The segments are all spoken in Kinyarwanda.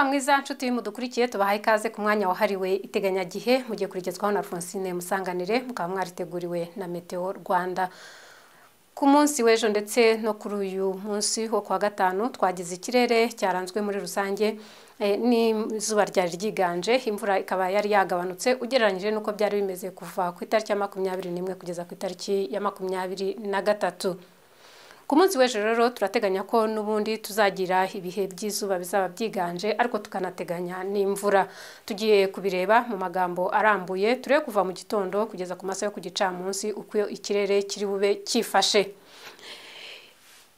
mugoroba mwiza nshuti mudukurikiye tubahaye ikaze ku mwanya wahariwe iteganyagihe mugiye kurigezwaho na Francine musanganire mukaba mwariteguriwe na Meteo Rwanda ku munsi w'ejo ndetse no kuri uyu munsi wo kwa gatanu twagize ikirere cyaranzwe muri rusange eh, n'izuba ryari ryiganje imvura ikaba yari yagabanutse ugereranyije n'uko byari bimeze kuva ku itariki ya makumyabiri n'imwe kugeza ku itariki ya makumyabiri na gatatu ku munsi w'ejo rero turateganya ko n'ubundi tuzagira ibihe by'izuba bizaba byiganje ariko tukanateganya n'imvura tugiye kubireba mu magambo arambuye turebe kuva mu gitondo kugeza ku masaha yo ku gicamunsi uko ikirere kiri bube cyifashe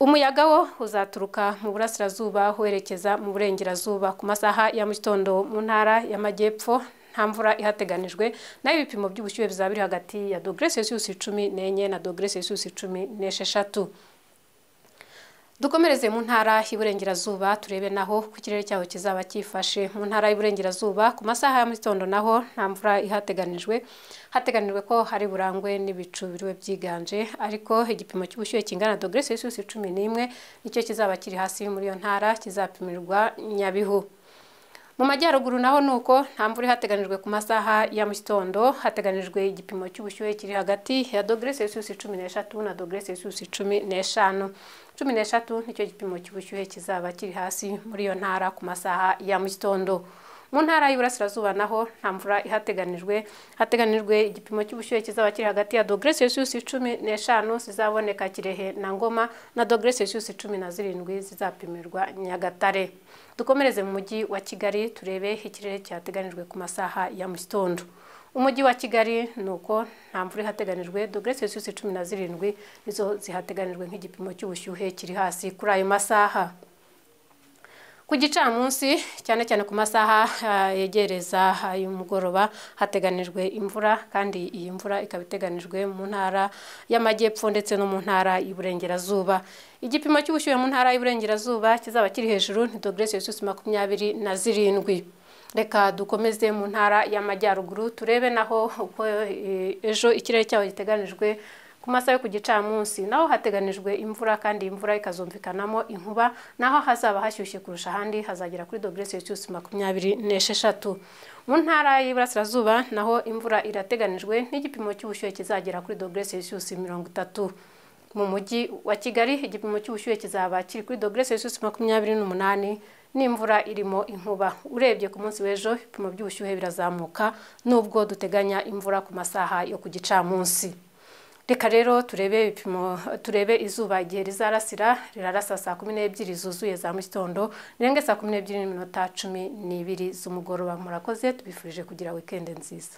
umuyaga wo uzaturuka mu burasirazuba werekeza mu burengerazuba ku masaha ya mu gitondo mu ntara y'amajyepfo nta mvura ihateganijwe naho ibipimo by'ubushyuhe bizaba biri hagati ya dogere celsius cumi n'enye na dogere celsius cumi n'esheshatu dukomereze mu ntara y'iburengerazuba turebe naho ku kirere cyaho kizaba cyifashe mu ntara y'iburengerazuba ku masaha ya mugitondo naho nta mvura ihateganijwe hateganijwe ko hari burangwe n'ibicu biriwe byiganje ariko igipimo cy'ubushyuhe kingana dogere celsius cumi n'imwe nicyo kizaba kiri hasi muri iyo ntara kizapimirwa nyabihu mu majyaruguru naho ni uko nta mvura ihateganijwe ku masaha ya mu hateganijwe igipimo cy'ubushyuhe kiri hagati ya dogere celsius cumi n'eshatu na dogere celsius cumi n'eshanu cumi n'eshatu nicyo gipimo cy'ubushyuhe kizaba kiri hasi muri iyo ntara ku masaha ya mu gitondo mu ntara y'Iburasirazuba naho nta mvura ihateganijwe hateganijwe igipimo cy'ubushyuhe kizaba kiri hagati ya dogere Celsius cumi n'eshanu zizaboneka Kirehe na Ngoma na dogere Celsius cumi na zirindwi zizapimirwa Nyagatare dukomereze mu mujyi wa Kigali turebe ikirere cyateganijwe ku masaha ya mu gitondo umujyi wa kigali ni uko nta mvura ihateganijwe dogere celsius cumi na zirindwi nizo zihateganijwe nk'igipimo cy'ubushyuhe kiri hasi kuri ayo masaha ku gicamunsi cyane cyane ku masaha eh, yegereza y'umugoroba hateganijwe imvura kandi iyi mvura ikaba iteganijwe mu ntara y'amajyepfo ndetse no mu ntara y'uburengerazuba igipimo cy'ubushyuhe mu ntara y'uburengerazuba kizaba kiri hejuru ni dogere celsius makumyabiri na zirindwi reka dukomeze mu ntara y'amajyaruguru turebe naho uko eh, ejo ikirere cyaho giteganijwe ku masaha yo ku gicamunsi naho hateganijwe imvura kandi imvura ikazumvikanamo inkuba naho hazaba hashyushye kurusha ahandi hazagera kuri dogere celsius makumyabiri n'esheshatu mu ntara y'iburasirazuba naho imvura irateganijwe n'igipimo cy'ubushyuhe kizagera kuri dogere celsius mirongo itatu mu mujyi wa kigali igipimo cy'ubushyuhe kizaba kiri kuri dogere celsius makumyabiri n'umunani n'imvura irimo inkuba urebye ku munsi w'ejo ibipimo by'ubushyuhe birazamuka nubwo duteganya imvura ku masaha yo ku gicamunsi reka rero turebe ibipimo turebe izuba igihe rizarasira rirarasa saa kumi n'ebyiri zuzuye za mu gitondo rirenge saa kumi n'ebyiri n'iminota cumi n'ibiri z'umugoroba murakoze tubifurije kugira wikende nziza